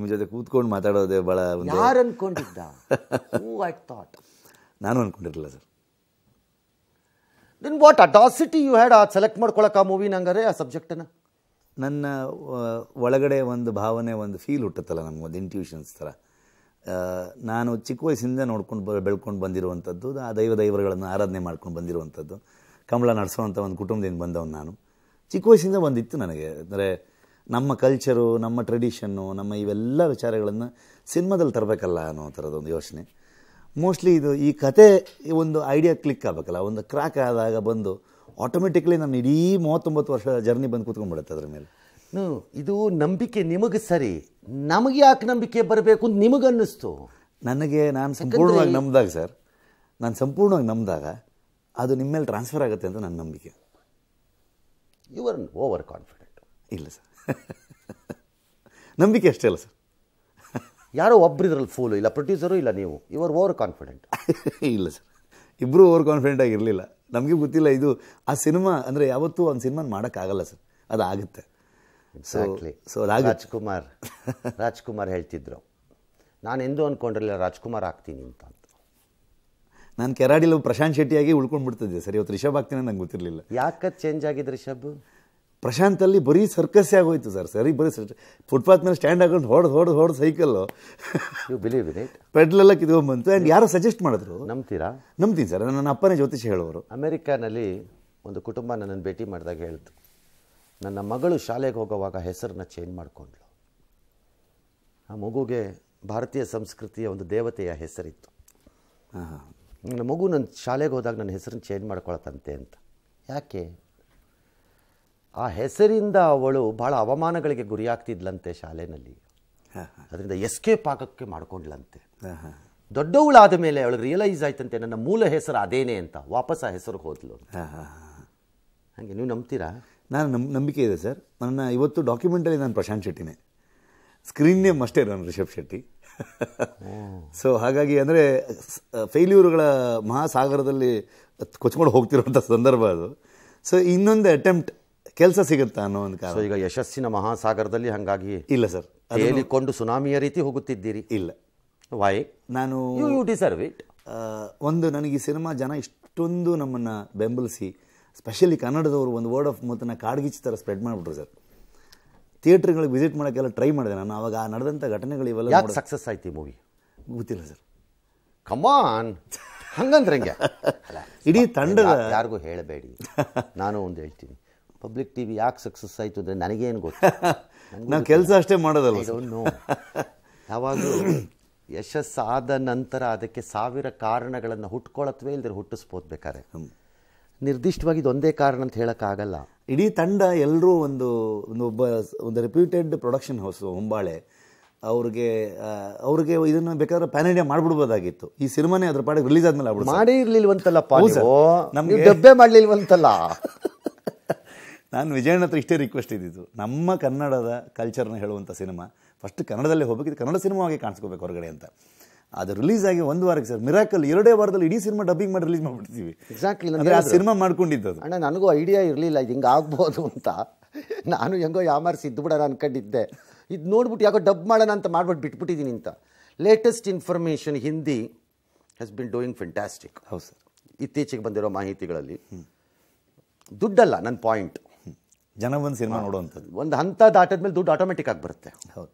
ನಿಮ್ಮ ಜೊತೆ ಕೂತ್ಕೊಂಡು ಮಾತಾಡೋದೆ ಭಾಳ ಯಾರು ಅಂದ್ಕೊಂಡಿದ್ದ ಹೂ ಐ ಥಾಟ್ ನಾನು ಅಂದ್ಕೊಂಡಿರಲಿಲ್ಲ sir then what atrocity you had ಆ ಸೆಲೆಕ್ಟ್ ಮಾಡ್ಕೊಳಕ್ಕೆ ಆ ಮೂವಿನ ಹಂಗಾರೆ ಆ ಸಬ್ಜೆಕ್ಟನ್ನು ನನ್ನ ಒಳಗಡೆ ಒಂದು ಭಾವನೆ ಒಂದು ಫೀಲ್ ಹುಟ್ಟುತ್ತಲ್ಲ ಒಂದು ಇಂಟ್ಯೂಷನ್ಸ್ ಥರ ನಾನು ಚಿಕ್ಕ ವಯಸ್ಸಿಂದ ನೋಡ್ಕೊಂಡು ಬೆಳ್ಕೊಂಡು ಬಂದಿರುವಂಥದ್ದು ಆ ದೈವ ದೈವಗಳನ್ನು ಆರಾಧನೆ ಮಾಡ್ಕೊಂಡು ಬಂದಿರುವಂಥದ್ದು ಕಂಬಳ ನಡೆಸುವಂಥ ಒಂದು ಕುಟುಂಬದಿಂದ ಬಂದವನು ನಾನು ಚಿಕ್ಕ ವಯಸ್ಸಿಂದ ಬಂದಿತ್ತು ನನಗೆ ಅಂದರೆ ನಮ್ಮ ಕಲ್ಚರು ನಮ್ಮ ಟ್ರೆಡಿಷನ್ನು ನಮ್ಮ ಇವೆಲ್ಲ ವಿಚಾರಗಳನ್ನು ಸಿನಿಮಾದಲ್ಲಿ ತರಬೇಕಲ್ಲ ಅನ್ನೋ ಥರದೊಂದು ಯೋಚನೆ ಮೋಸ್ಟ್ಲಿ ಇದು ಈ ಕತೆ ಒಂದು ಐಡಿಯಾ ಕ್ಲಿಕ್ ಆಗಬೇಕಲ್ಲ ಒಂದು ಕ್ರ್ಯಾಕ್ ಆದಾಗ ಬಂದು ಆಟೋಮೆಟಿಕ್ಲಿ ನಾನು ಇಡೀ ಮೂವತ್ತೊಂಬತ್ತು ವರ್ಷದ ಜರ್ನಿ ಬಂದು ಕೂತ್ಕೊಂಡ್ಬಿಡುತ್ತೆ ಅದ್ರ ಮೇಲೆ ಇದು ನಂಬಿಕೆ ನಿಮಗೆ ಸರಿ ನಮಗೆ ಯಾಕೆ ನಂಬಿಕೆ ಬರಬೇಕು ಅಂತ ನಿಮಗೆ ಅನ್ನಿಸ್ತು ನನಗೆ ನಾನು ಸಂಪೂರ್ಣವಾಗಿ ನಂಬಿದಾಗ ಸರ್ ನಾನು ಸಂಪೂರ್ಣವಾಗಿ ನಂಬಿದಾಗ ಅದು ನಿಮ್ಮ ಮೇಲೆ ಟ್ರಾನ್ಸ್ಫರ್ ಆಗುತ್ತೆ ಅಂತ ನನ್ನ ನಂಬಿಕೆ ಯು ಆರ್ ಓವರ್ ಕಾನ್ಫಿಡೆಂಟ್ ಇಲ್ಲ ಸರ್ ನಂಬಿಕೆ ಅಷ್ಟೇ ಅಲ್ಲ ಸರ್ ಯಾರೋ ಒಬ್ರಿದ್ರಲ್ಲ ಫೂಲು ಇಲ್ಲ ಪ್ರೊಡ್ಯೂಸರು ಇಲ್ಲ ನೀವು ಇವರು ಓವರ್ ಕಾನ್ಫಿಡೆಂಟ್ ಇಲ್ಲ ಸರ್ ಇಬ್ಬರು ಓವರ್ ಕಾನ್ಫಿಡೆಂಟ್ ಆಗಿರಲಿಲ್ಲ ನಮಗೆ ಗೊತ್ತಿಲ್ಲ ಇದು ಆ ಸಿನಿಮಾ ಅಂದರೆ ಯಾವತ್ತೂ ಒಂದು ಸಿನಿಮಾನ ಮಾಡೋಕ್ಕಾಗಲ್ಲ ಸರ್ ಆಗುತ್ತೆ ಎಕ್ಸಾಕ್ಟ್ಲಿ ಸೊ ರಾಜ್ಕುಮಾರ್ ರಾಜ್ಕುಮಾರ್ ಹೇಳ್ತಿದ್ರು ನಾನು ಎಂದೂ ಅಂದ್ಕೊಂಡಿರಲಿಲ್ಲ ರಾಜ್ಕುಮಾರ್ ಆಗ್ತೀನಿ ಅಂತ ಅಂತ ನಾನು ಕೆರಾಡಿಲ್ಲ ಪ್ರಶಾಂತ್ ಶೆಟ್ಟಿಯಾಗಿ ಬಿಡ್ತಿದ್ದೆ ಸರ್ ಇವತ್ತು ರಿಷಬ್ ಆಗ್ತೀನಿ ನಂಗೆ ಗೊತ್ತಿರಲಿಲ್ಲ ಯಾಕೆ ಚೇಂಜ್ ಆಗಿದೆ ರಿಷಬ್ ಪ್ರಶಾಂತಲ್ಲಿ ಬರೀ ಸರ್ಕಸ್ ಆಗೋಯ್ತು ಸರ್ ಸರಿ ಬರೀ ಫುಟ್ಪಾತ್ ಮೇಲೆ ಸ್ಟ್ಯಾಂಡ್ ಹಾಕೊಂಡು ಹೊಡೆದು ಹೊಡೆದು ಹೊಡೆದು ಸೈಕಲ್ಲು ಬಿಲೀವ್ ಇಟ್ ಪೆಡ್ಲೆಲ್ಲ ಕಿತ್ಕೊಂಡ್ಬಂತು ಆ್ಯಂಡ್ ಯಾರು ಸಜೆಸ್ಟ್ ಮಾಡಿದ್ರು ನಂಬ್ತೀರಾ ನಂಬ್ತೀನಿ ಸರ್ ನನ್ನ ಅಪ್ಪನೇ ಜ್ಯೋತಿಷ್ಯ ಹೇಳೋರು ಅಮೆರಿಕಾನಲ್ಲಿ ಒಂದು ಕುಟುಂಬ ನನ್ನನ್ನು ಭೇಟಿ ಮಾಡಿದಾಗ ಹೇಳ್ತು ನನ್ನ ಮಗಳು ಶಾಲೆಗೆ ಹೋಗೋವಾಗ ಹೆಸರನ್ನ ಚೇಂಜ್ ಮಾಡಿಕೊಂಡ್ಳು ಆ ಮಗುಗೆ ಭಾರತೀಯ ಸಂಸ್ಕೃತಿಯ ಒಂದು ದೇವತೆಯ ಹೆಸರಿತ್ತು ನನ್ನ ಮಗು ನನ್ನ ಶಾಲೆಗೆ ಹೋದಾಗ ನನ್ನ ಹೆಸರನ್ನ ಚೇಂಜ್ ಮಾಡ್ಕೊಳತ್ತಂತೆ ಅಂತ ಯಾಕೆ ಆ ಹೆಸರಿಂದ ಅವಳು ಬಹಳ ಅವಮಾನಗಳಿಗೆ ಗುರಿಯಾಗ್ತಿದ್ಲಂತೆ ಶಾಲೆಯಲ್ಲಿ ಅದರಿಂದ ಎಸ್ಕೇಪ್ ಪಾಕಕ್ಕೆ ಮಾಡ್ಕೊಂಡ್ಲಂತೆ ದೊಡ್ಡವಳಾದ ಮೇಲೆ ಅವಳು ರಿಯಲೈಸ್ ಆಯ್ತಂತೆ ನನ್ನ ಮೂಲ ಹೆಸರು ಅದೇನೇ ಅಂತ ವಾಪಸ್ ಆ ಹೆಸರು ಹೋದ್ಲು ಹಾಗೆ ನೀವು ನಂಬ್ತೀರಾ ನಾನು ನಮ್ ನಂಬಿಕೆ ಇದೆ ಸರ್ ನನ್ನ ಇವತ್ತು ಡಾಕ್ಯುಮೆಂಟಲ್ಲಿ ನಾನು ಪ್ರಶಾಂತ್ ಶೆಟ್ಟಿನೇ ಸ್ಕ್ರೀನ್ ನೇಮ್ ಅಷ್ಟೇ ನಾನು ರಿಷಬ್ ಶೆಟ್ಟಿ ಸೊ ಹಾಗಾಗಿ ಅಂದರೆ ಫೇಲ್ಯೂರ್ಗಳ ಮಹಾಸಾಗರದಲ್ಲಿ ಕೊಚ್ಕೊಂಡು ಹೋಗ್ತಿರುವಂಥ ಸಂದರ್ಭ ಅದು ಸೊ ಇನ್ನೊಂದು ಅಟೆಂಪ್ಟ್ ಕೆಲಸ ಸಿಗುತ್ತಾ ಅನ್ನೋ ಒಂದು ಕಾರಣ ಈಗ ಯಶಸ್ಸಿನ ಮಹಾಸಾಗರದಲ್ಲಿ ಹಂಗಾಗಿ ಇಲ್ಲ ಸರ್ ಹೇಳಿಕೊಂಡು ಸುನಾಮಿಯ ರೀತಿ ಹೋಗುತ್ತಿದ್ದೀರಿ ಇಲ್ಲ ವೈ ನಾನು ಯು ಡಿಸರ್ವ್ ಇಟ್ ಒಂದು ನನಗೆ ಈ ಸಿನಿಮಾ ಜನ ಇಷ್ಟೊಂದು ನಮ್ಮನ್ನು ಬೆಂಬಲಿಸಿ ಸ್ಪೆಷಲಿ ಕನ್ನಡದವರು ಒಂದು ವರ್ಡ್ ಆಫ್ ಮೌತನ್ನು ಕಾಡ್ಗಿಚ್ಚಿ ಥರ ಸ್ಪ್ರೆಡ್ ಮಾಡಿಬಿಟ್ರು ಸರ್ ಥಿಯೇಟ್ರ್ಗಳಿಗೆ ವಿಸಿಟ್ ಮಾಡೋಕ್ಕೆಲ್ಲ ಟ್ರೈ ಮಾಡಿದೆ ನಾನು ಅವಾಗ ಆ ನಡೆದಂಥ ಘಟನೆಗಳು ಇವೆಲ್ಲ ಸಕ್ಸಸ್ ಆಯ್ತು ಈ ಮೂವಿ ಗೊತ್ತಿಲ್ಲ ಸರ್ ಕಮಾನ್ ಹಂಗಂದ್ರೆ ಹಂಗೆ ಇಡೀ ತಂಡದ ಯಾರಿಗೂ ಹೇಳಬೇಡಿ ನಾನು ಒಂದು ಹೇಳ್ತೀನಿ ಪಬ್ಲಿಕ್ ಟಿ ವಿ ಯಾಕೆ ಸಕ್ಸಸ್ ಆಯಿತು ಅಂದರೆ ನನಗೇನು ಗೊತ್ತು ನಾನು ಕೆಲಸ ಅಷ್ಟೇ ಮಾಡೋದಲ್ಲ ನೋ ಯಾವಾಗಲೂ ಯಶಸ್ಸಾದ ನಂತರ ಅದಕ್ಕೆ ಸಾವಿರ ಕಾರಣಗಳನ್ನು ಹುಟ್ಕೊಳತ್ವೇ ಇಲ್ದ್ರೆ ಹುಟ್ಟಿಸ್ಬೋದು ಬೇಕಾದ್ರೆ ನಿರ್ದಿಷ್ಟವಾಗಿ ಇದೊಂದೇ ಕಾರಣ ಅಂತ ಹೇಳೋಕ್ಕಾಗಲ್ಲ ಇಡೀ ತಂಡ ಎಲ್ಲರೂ ಒಂದು ಒಂದು ಒಬ್ಬ ಒಂದು ರೆಪ್ಯೂಟೆಡ್ ಪ್ರೊಡಕ್ಷನ್ ಹೌಸು ಹೊಂಬಾಳೆ ಅವ್ರಿಗೆ ಅವ್ರಿಗೆ ಇದನ್ನ ಬೇಕಾದ್ರೆ ಪ್ಯಾನ್ ಇಂಡಿಯಾ ಮಾಡ್ಬಿಡ್ಬೋದಾಗಿತ್ತು ಈ ಸಿನಿಮಾನೇ ಅದ್ರ ಪಾಡಿಗೆ ರಿಲೀಸ್ ಆದ್ಮೇಲೆ ಮಾಡೇ ನಮಗೆ ಡಬ್ಬೆ ಮಾಡ್ಲಿಲ್ವಂತಲ್ಲ ನಾನು ವಿಜಯಣ್ಣ ಹತ್ರ ಇಷ್ಟೇ ರಿಕ್ವೆಸ್ಟ್ ಇದ್ದಿದ್ದು ನಮ್ಮ ಕನ್ನಡದ ಕಲ್ಚರ್ನ ಹೇಳುವಂಥ ಸಿನಿಮಾ ಫಸ್ಟ್ ಕನ್ನಡದಲ್ಲೇ ಹೋಗಬೇಕು ಕನ್ನಡ ಸಿನಿಮಾವಾಗಿ ಕಾಣಿಸ್ಕೋಬೇಕು ಹೊರಗಡೆ ಅಂತ ಅದು ರಿಲೀಸ್ ಆಗಿ ಒಂದು ವಾರಕ್ಕೆ ಸರ್ ಮಿರಾಕಲ್ ಎರಡೇ ವಾರದಲ್ಲಿ ಇಡೀ ಸಿನಿಮಾ ಡಬ್ಬಿಂಗ್ ಮಾಡಿ ರಿಲೀಸ್ ಮಾಡಿಬಿಡ್ತೀವಿ ಎಕ್ಸಾಕ್ಟ್ಲಿ ಅಂದರೆ ಆ ಸಿನಿಮಾ ಮಾಡ್ಕೊಂಡಿದ್ದು ಅಣ್ಣ ನನಗೂ ಐಡಿಯಾ ಇರಲಿಲ್ಲ ಇದು ಹಿಂಗೆ ಆಗ್ಬೋದು ಅಂತ ನಾನು ಹೆಂಗೋ ಯಾಮಾರಿಸಿ ಇದ್ದು ಬಿಡೋಣ ಅನ್ಕೊಂಡಿದ್ದೆ ಇದು ನೋಡ್ಬಿಟ್ಟು ಯಾಕೋ ಡಬ್ ಮಾಡೋಣ ಅಂತ ಮಾಡ್ಬಿಟ್ಟು ಬಿಟ್ಬಿಟ್ಟಿದ್ದೀನಿ ಅಂತ latest information Hindi has been doing fantastic ಹೌದು ಸರ್ ಇತ್ತೀಚೆಗೆ ಬಂದಿರೋ ಮಾಹಿತಿಗಳಲ್ಲಿ ದುಡ್ಡಲ್ಲ ನನ್ನ ಪಾಯಿಂಟ್ ಜನ ಬಂದು ಸಿನಿಮಾ ನೋಡುವಂಥದ್ದು ಒಂದು ಹಂತ ಮೇಲೆ ದುಡ್ಡು ಆಟೋಮೆಟಿಕ್ ಆಗಿ ಬರುತ್ತೆ ಹೌದು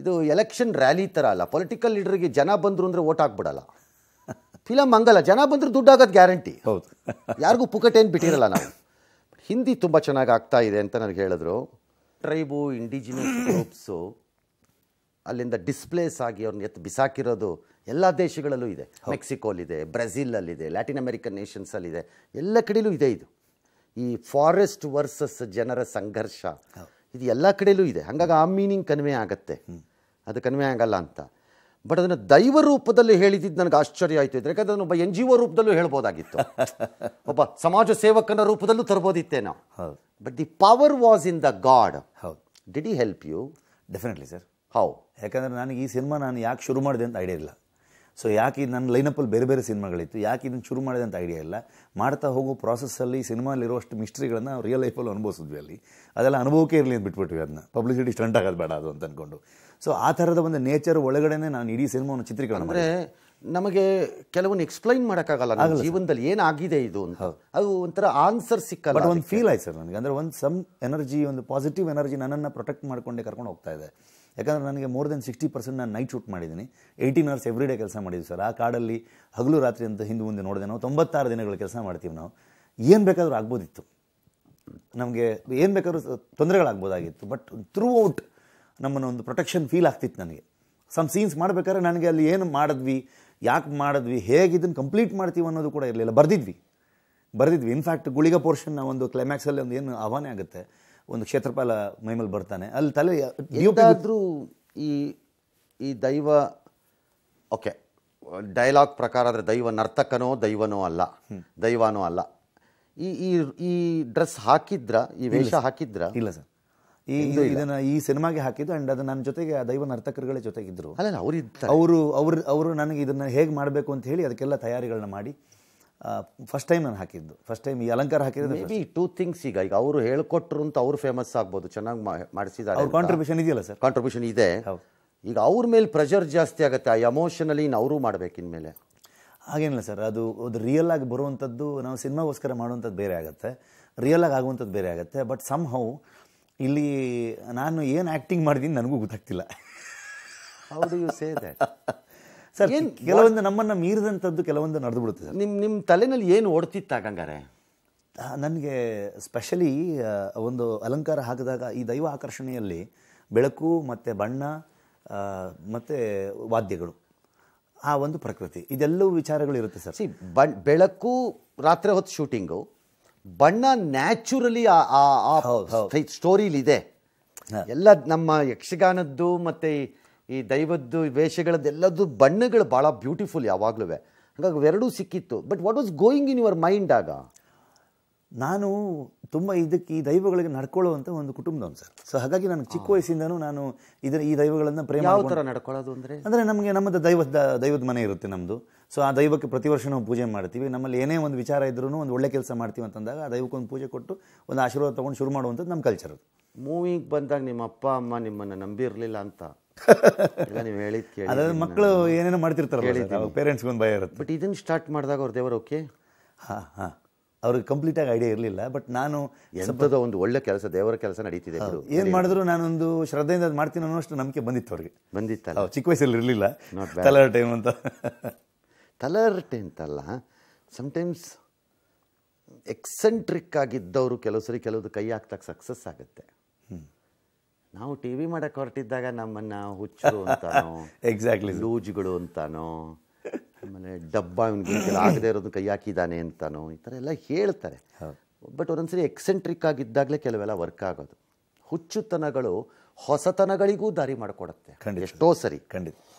ಇದು ಎಲೆಕ್ಷನ್ ರ್ಯಾಲಿ ಥರ ಅಲ್ಲ ಪೊಲಿಟಿಕಲ್ ಲೀಡರ್ಗೆ ಜನ ಬಂದರು ಅಂದರೆ ಓಟ್ ಹಾಕ್ಬಿಡಲ್ಲ ಫಿಲಮ್ ಹಂಗಲ್ಲ ಜನ ಬಂದರೆ ದುಡ್ಡು ಆಗೋದು ಗ್ಯಾರಂಟಿ ಹೌದು ಯಾರಿಗೂ ಪುಕಟೇನು ಬಿಟ್ಟಿರಲ್ಲ ನಾವು ಹಿಂದಿ ತುಂಬ ಚೆನ್ನಾಗಿ ಆಗ್ತಾ ಇದೆ ಅಂತ ನನಗೆ ಹೇಳಿದ್ರು ಟ್ರೈಬು ಇಂಡಿಜಿನಿಯಸ್ ಗ್ರೂಪ್ಸು ಅಲ್ಲಿಂದ ಡಿಸ್ಪ್ಲೇಸ್ ಆಗಿ ಅವ್ರನ್ನ ಎತ್ತು ಬಿಸಾಕಿರೋದು ಎಲ್ಲ ದೇಶಗಳಲ್ಲೂ ಇದೆ ಮೆಕ್ಸಿಕೋಲಿದೆ ಬ್ರೆಜಿಲಲ್ಲಿದೆ ಲ್ಯಾಟಿನ್ ಅಮೆರಿಕನ್ ನೇಷನ್ಸಲ್ಲಿದೆ ಎಲ್ಲ ಕಡೆಯಲ್ಲೂ ಇದೆ ಇದು ಈ ಫಾರೆಸ್ಟ್ ವರ್ಸಸ್ ಜನರ ಸಂಘರ್ಷ ಇದು ಎಲ್ಲ ಕಡೆಯಲ್ಲೂ ಇದೆ ಹಂಗಾಗಿ ಆ ಮೀನಿಂಗ್ ಕನ್ವೆ ಆಗತ್ತೆ ಅದು ಕನ್ವೆ ಆಗಲ್ಲ ಅಂತ ಬಟ್ ಅದನ್ನು ದೈವ ರೂಪದಲ್ಲಿ ಹೇಳಿದ್ದು ನನಗೆ ಆಶ್ಚರ್ಯ ಆಯಿತು ಇದ್ರೆ ಯಾಕಂದ್ರೆ ಒಬ್ಬ ಎನ್ ಜಿ ಒ ರೂಪದಲ್ಲೂ ಹೇಳ್ಬೋದಾಗಿತ್ತು ಒಬ್ಬ ಸಮಾಜ ಸೇವಕನ ರೂಪದಲ್ಲೂ ತರ್ಬೋದಿತ್ತೆ ನಾವು but the power was in the god ಹೌದು did he help you definitely sir how ಯಾಕಂದರೆ ನನಗೆ ಈ ಸಿನಿಮಾ ನಾನು ಯಾಕೆ ಶುರು ಮಾಡಿದೆ ಅಂತ ಐಡಿಯಾ ಇಲ್ಲ ಸೊ ಯಾಕೆ ಇದು ನನ್ನ ಲೈನಪ್ಪಲ್ಲಿ ಬೇರೆ ಬೇರೆ ಸಿನಿಮಾಗಳಿತ್ತು ಯಾಕೆ ಇದನ್ನು ಶುರು ಮಾಡಿದೆ ಅಂತ ಐಡಿಯಾ ಇಲ್ಲ ಮಾಡ್ತಾ ಹೋಗೋ ಪ್ರಾಸೆಸ್ಸಲ್ಲಿ ಸಿನಿಮಾಲಿರುವಷ್ಟು ಮಿಸ್ಟ್ರಿಗಳನ್ನು ರಿಯಲ್ ಲೈಫಲ್ಲಿ ಅನುಭವಿಸಿದ್ವಿ ಅಲ್ಲಿ ಅದೆಲ್ಲ ಅನುಭವಕ್ಕೆ ಇರಲಿ ಅಂತ ಬಿಟ್ಬಿಟ್ವಿ ಅದನ್ನ ಪಬ್ಲಿಸಿಟಿ ಸ್ಟಂಟ್ ಆಗೋದು ಬೇಡ ಅದು ಅಂತ ಅಂದ್ಕೊಂಡು ಸೊ ಆ ಥರದ ಒಂದು ನೇಚರ್ ಒಳಗಡೆನೆ ನಾನು ಇಡೀ ಸಿನಿಮಾವನ್ನು ಚಿತ್ರೀಕರಣ ಅಂದರೆ ನಮಗೆ ಕೆಲವೊಂದು ಎಕ್ಸ್ಪ್ಲೈನ್ ಮಾಡೋಕ್ಕಾಗಲ್ಲ ಜೀವನದಲ್ಲಿ ಏನಾಗಿದೆ ಇದು ಅಂತ ಅದು ಒಂಥರ ಆನ್ಸರ್ ಸಿಕ್ಕಲ್ಲ ಒಂದು ಫೀಲ್ ಆಯ್ತು ಸರ್ ನನಗೆ ಅಂದರೆ ಒಂದು ಸಮ್ ಎನರ್ಜಿ ಒಂದು ಪಾಸಿಟಿವ್ ಎನರ್ಜಿ ನನ್ನನ್ನು ಪ್ರೊಟೆಕ್ಟ್ ಮಾಡ್ಕೊಂಡೆ ಕರ್ಕೊಂಡು ಹೋಗ್ತಾ ಇದೆ ಯಾಕಂದರೆ ನನಗೆ ಮೋರ್ ದೆನ್ ಸಿಕ್ಸ್ಟಿ ಪರ್ಸೆಂಟ್ ನಾನು ನೈಟ್ ಶೂಟ್ ಮಾಡಿದ್ದೀನಿ ಏಯ್ಟೀನ್ ಅವರ್ಸ್ ಎವ್ರಿ ಡೇ ಕೆಲಸ ಮಾಡಿದ್ವಿ ಸರ್ ಆ ಕಾಡಲ್ಲಿ ಹಗಲು ರಾತ್ರಿ ಅಂತ ಹಿಂದೆ ಮುಂದೆ ನೋಡಿದೆ ನಾವು ತೊಂಬತ್ತಾರು ದಿನಗಳ ಕೆಲಸ ಮಾಡ್ತೀವಿ ನಾವು ಏನು ಬೇಕಾದರೂ ಆಗ್ಬೋದಿತ್ತು ನಮಗೆ ಏನು ಬೇಕಾದ್ರೂ ತೊಂದರೆಗಳಾಗ್ಬೋದಾಗಿತ್ತು ಬಟ್ ಥ್ರೂ ಔಟ್ ನಮ್ಮನ್ನು ಒಂದು ಪ್ರೊಟೆಕ್ಷನ್ ಫೀಲ್ ಆಗ್ತಿತ್ತು ನನಗೆ ಸಮ್ ಸೀನ್ಸ್ ಮಾಡಬೇಕಾದ್ರೆ ನನಗೆ ಅಲ್ಲಿ ಏನು ಮಾಡಿದ್ವಿ ಯಾಕೆ ಮಾಡಿದ್ವಿ ಹೇಗೆ ಕಂಪ್ಲೀಟ್ ಮಾಡ್ತೀವಿ ಅನ್ನೋದು ಕೂಡ ಇರಲಿಲ್ಲ ಬರೆದಿದ್ವಿ ಬರೆದಿದ್ವಿ ಇನ್ಫ್ಯಾಕ್ಟ್ ಗುಳಿಗ ಪೋರ್ಷನ್ ಒಂದು ಕ್ಲೈಮ್ಯಾಕ್ಸಲ್ಲಿ ಒಂದು ಏನು ಆಹ್ವಾನ ಆಗುತ್ತೆ ಒಂದು ಕ್ಷೇತ್ರಪಾಲ ಮೈಮೇಲೆ ಬರ್ತಾನೆ ಅಲ್ಲಿ ತಲೆ ಯಾವುದಾದ್ರೂ ಈ ಈ ದೈವ ಓಕೆ ಡೈಲಾಗ್ ಪ್ರಕಾರ ಆದರೆ ದೈವ ನರ್ತಕನೋ ದೈವನೋ ಅಲ್ಲ ದೈವನೋ ಅಲ್ಲ ಈ ಈ ಈ ಡ್ರೆಸ್ ಹಾಕಿದ್ರ ಈ ವೇಷ ಹಾಕಿದ್ರ ಇಲ್ಲ ಸರ್ ಈ ಇದನ್ನ ಈ ಸಿನಿಮಾಗೆ ಹಾಕಿದ್ದು ಅಂಡ್ ಅದು ನನ್ನ ಜೊತೆಗೆ ದೈವ ನರ್ತಕರುಗಳೇ ಜೊತೆಗಿದ್ದರು ಅಲ್ಲ ಅವರು ಅವರು ಅವರು ನನಗೆ ಇದನ್ನ ಹೇಗೆ ಮಾಡಬೇಕು ಅಂತ ಹೇಳಿ ಅದಕ್ಕೆಲ್ಲ ತಯಾರಿಗಳನ್ನ ಮಾಡಿ ಫಸ್ಟ್ ಟೈಮ್ ನಾನು ಹಾಕಿದ್ದು ಫಸ್ಟ್ ಟೈಮ್ ಈ ಅಲಂಕಾರ ಹಾಕಿದ್ರೆ ಮೇ ಬಿ ಟೂ ಥಿಂಗ್ಸ್ ಈಗ ಈಗ ಅವರು ಹೇಳ್ಕೊಟ್ರು ಅಂತ ಅವ್ರು ಫೇಮಸ್ ಆಗ್ಬೋದು ಚೆನ್ನಾಗಿ ಮಾಡಿಸಿದ್ದಾರೆ ಕಾಂಟ್ರಿಬ್ಯೂಷನ್ ಇದೆಯಲ್ಲ ಸರ್ ಕಾಂಟ್ರಿಬ್ಯೂಷನ್ ಇದೆ ಈಗ ಅವ್ರ ಮೇಲೆ ಪ್ರೆಷರ್ ಜಾಸ್ತಿ ಆಗುತ್ತೆ ಆ ಎಮೋಷನಲಿ ಅವರು ಮಾಡಬೇಕು ಇನ್ಮೇಲೆ ಹಾಗೇನಿಲ್ಲ ಸರ್ ಅದು ಅದು ರಿಯಲ್ ಆಗಿ ಬರುವಂಥದ್ದು ನಾವು ಸಿನಿಮಾಗೋಸ್ಕರ ಮಾಡುವಂಥದ್ದು ಬೇರೆ ಆಗುತ್ತೆ ರಿಯಲ್ ಆಗಿ ಆಗುವಂಥದ್ದು ಬೇರೆ ಆಗುತ್ತೆ ಬಟ್ ಸಮ್ ಹೌ ಇಲ್ಲಿ ನಾನು ಏನು ಆ್ಯಕ್ಟಿಂಗ್ ಮಾಡಿದ್ದೀನಿ ನನಗೂ ಗೊತ್ತಾಗ್ತಿಲ್ಲ ಹೌದು ಯು ಸೇ ದಟ್ ಸರ್ ಕೆಲವೊಂದು ನಮ್ಮನ್ನು ಮೀರಿದಂಥದ್ದು ಕೆಲವೊಂದು ನಡೆದು ಬಿಡುತ್ತೆ ಸರ್ ನಿಮ್ಮ ನಿಮ್ಮ ತಲೆನಲ್ಲಿ ಏನು ಓಡ್ತಿತ್ತು ಹಂಗಾರೆ ನನಗೆ ಸ್ಪೆಷಲಿ ಒಂದು ಅಲಂಕಾರ ಹಾಕಿದಾಗ ಈ ದೈವ ಆಕರ್ಷಣೆಯಲ್ಲಿ ಬೆಳಕು ಮತ್ತು ಬಣ್ಣ ಮತ್ತು ವಾದ್ಯಗಳು ಆ ಒಂದು ಪ್ರಕೃತಿ ಇದೆಲ್ಲವೂ ವಿಚಾರಗಳು ಇರುತ್ತೆ ಸರ್ ಸಿ ಬೆಳಕು ರಾತ್ರಿ ಹೊತ್ತು ಶೂಟಿಂಗು ಬಣ್ಣ ನ್ಯಾಚುರಲಿ ಸ್ಟೋರಿಲಿದೆ ಎಲ್ಲ ನಮ್ಮ ಯಕ್ಷಗಾನದ್ದು ಮತ್ತು ಈ ದೈವದ್ದು ವೇಷಗಳದ್ದೆಲ್ಲದ್ದು ಬಣ್ಣಗಳು ಭಾಳ ಬ್ಯೂಟಿಫುಲ್ ಯಾವಾಗಲೂ ಹಾಗಾಗಿ ಎರಡೂ ಸಿಕ್ಕಿತ್ತು but what was going in your mind ಆಗ ನಾನು ತುಂಬ ಇದಕ್ಕೆ ಈ ದೈವಗಳಿಗೆ ನಡ್ಕೊಳ್ಳುವಂಥ ಒಂದು ಕುಟುಂಬದವನು ಸರ್ ಸೊ ಹಾಗಾಗಿ ನಾನು ಚಿಕ್ಕ ವಯಸ್ಸಿಂದನೂ ನಾನು ಇದರ ಈ ದೈವಗಳನ್ನು ಪ್ರೇಮ ಯಾವ ಥರ ನಡ್ಕೊಳ್ಳೋದು ಅಂದರೆ ಅಂದರೆ ನಮಗೆ ನಮ್ಮದು ದೈವದ ದೈವದ ಮನೆ ಇರುತ್ತೆ ನಮ್ಮದು ಸೊ ಆ ದೈವಕ್ಕೆ ಪ್ರತಿ ವರ್ಷ ನಾವು ಪೂಜೆ ಮಾಡ್ತೀವಿ ನಮ್ಮಲ್ಲಿ ಏನೇ ಒಂದು ವಿಚಾರ ಇದ್ರೂ ಒಂದು ಒಳ್ಳೆ ಕೆಲಸ ಮಾಡ್ತೀವಿ ಅಂತಂದಾಗ ಆ ಒಂದು ಪೂಜೆ ಕೊಟ್ಟು ಒಂದು ಆಶೀರ್ವಾದ ತೊಗೊಂಡು ಶುರು ಮಾಡುವಂಥದ್ದು ನಮ್ಮ ಕಲ್ಚರ್ ಮೂವಿಗೆ ಬಂದಾಗ ನಿಮ್ಮ ಅಪ್ಪ ಅಮ್ಮ ನಿಮ್ಮನ್ನು ನಂಬಿರಲಿಲ್ಲ ಅಂತ ನೀವು ಹೇಳಿದ್ ಕೇಳಿ ಮಕ್ಕಳು ಏನೇನೋ ಮಾಡ್ತಿರ್ತಾರಲ್ಲ ಪೇರೆಂಟ್ಸ್ಗೊಂದು ಭಯ ಇರುತ್ತೆ ಬಟ್ ಇದನ್ನ ಸ್ಟಾರ್ಟ್ ಮಾಡಿದಾಗ ಅವ್ರ ದೇವರು ಓಕೆ ಹಾ ಹಾ ಅವ್ರಿಗೆ ಆಗಿ ಐಡಿಯಾ ಇರಲಿಲ್ಲ ಬಟ್ ನಾನು ಎಂಥದ್ದು ಒಂದು ಒಳ್ಳೆ ಕೆಲಸ ದೇವರ ಕೆಲಸ ನಡೀತಿದೆ ಏನು ಮಾಡಿದ್ರು ನಾನೊಂದು ಶ್ರದ್ಧೆಯಿಂದ ಅದು ಮಾಡ್ತೀನಿ ಅನ್ನೋಷ್ಟು ನಂಬಿಕೆ ಬಂದಿತ್ತು ಅವ್ರಿಗೆ ಬಂದಿತ್ತಲ್ಲ ಚಿಕ್ಕ ವಯಸ್ಸಲ್ಲಿ ಇರಲಿಲ್ಲ ಟೈಮ್ ಅಂತ ಅಲ್ಲ ಅಂತಲ್ಲ ಸಮಟೈಮ್ಸ್ ಎಕ್ಸೆಂಟ್ರಿಕ್ ಆಗಿದ್ದವರು ಕೆಲವು ಸರಿ ಕೆಲವ್ರು ಕೈ ಹಾಕ್ದಾಗ ಸಕ್ಸಸ್ ಆಗುತ್ತೆ ನಾವು ಟಿ ವಿ ಮಾಡಕ್ಕೆ ಹೊರಟಿದ್ದಾಗ ನಮ್ಮನ್ನ ಹುಚ್ಚು ಅಂತಾನೋ ಎಕ್ಸಾಕ್ಟ್ಲಿ ಲೂಜ್ಗಳು ಅಂತಾನೋ ಆಮೇಲೆ ಡಬ್ಬ ಆಗದೆ ಇರೋದು ಕೈ ಹಾಕಿದ್ದಾನೆ ಅಂತಾನೋ ಈ ಥರ ಎಲ್ಲ ಹೇಳ್ತಾರೆ ಬಟ್ ಒಂದೊಂದ್ಸರಿ ಎಕ್ಸೆಂಟ್ರಿಕ್ ಆಗಿದ್ದಾಗಲೇ ಕೆಲವೆಲ್ಲ ವರ್ಕ್ ಆಗೋದು ಹುಚ್ಚುತನಗಳು ಹೊಸತನಗಳಿಗೂ ದಾರಿ ಮಾಡಿಕೊಡುತ್ತೆ ಎಷ್ಟೋ ಸರಿ ಖಂಡಿತ